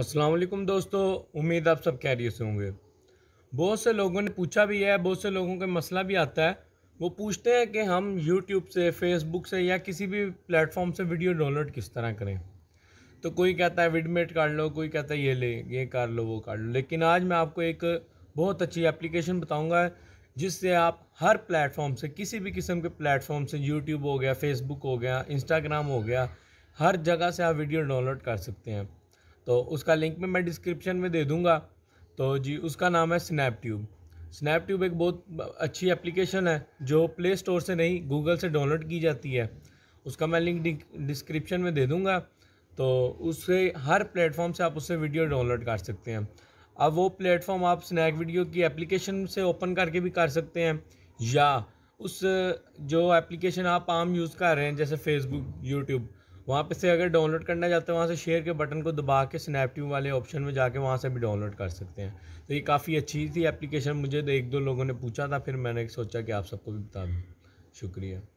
असलकुम दोस्तों उम्मीद आप सब कैरियर से होंगे बहुत से लोगों ने पूछा भी है बहुत से लोगों का मसला भी आता है वो पूछते हैं कि हम यूट्यूब से फेसबुक से या किसी भी प्लेटफॉर्म से वीडियो डाउनलोड किस तरह करें तो कोई कहता है विडमेट कर लो कोई कहता है ये ले ये कर लो वो कर लो लेकिन आज मैं आपको एक बहुत अच्छी एप्लीकेशन बताऊँगा जिससे आप हर प्लेटफॉर्म से किसी भी किस्म के प्लेटफॉर्म से यूट्यूब हो गया फेसबुक हो गया इंस्टाग्राम हो गया हर जगह से आप वीडियो डाउनलोड कर सकते हैं तो उसका लिंक में मैं डिस्क्रिप्शन में दे दूँगा तो जी उसका नाम है स्नैपट्यूब स्नैपट्यूब एक बहुत अच्छी एप्लीकेशन है जो प्ले स्टोर से नहीं गूगल से डाउनलोड की जाती है उसका मैं लिंक डिस्क्रिप्शन में दे दूँगा तो उससे हर प्लेटफॉर्म से आप उससे वीडियो डाउनलोड कर सकते हैं अब वो प्लेटफॉर्म आप स्नैक वीडियो की एप्लीकेशन से ओपन करके भी कर सकते हैं या उस जो एप्लीकेशन आप आम यूज़ कर रहे हैं जैसे फेसबुक यूट्यूब वहाँ पे से अगर डाउनलोड करना चाहते हैं वहाँ से शेयर के बटन को दबा के स्नैपट्यूब वाले ऑप्शन में जाके वहाँ से भी डाउनलोड कर सकते हैं तो ये काफ़ी अच्छी थी एप्लीकेशन मुझे तो एक दो लोगों ने पूछा था फिर मैंने सोचा कि आप सबको भी बता दूँ शुक्रिया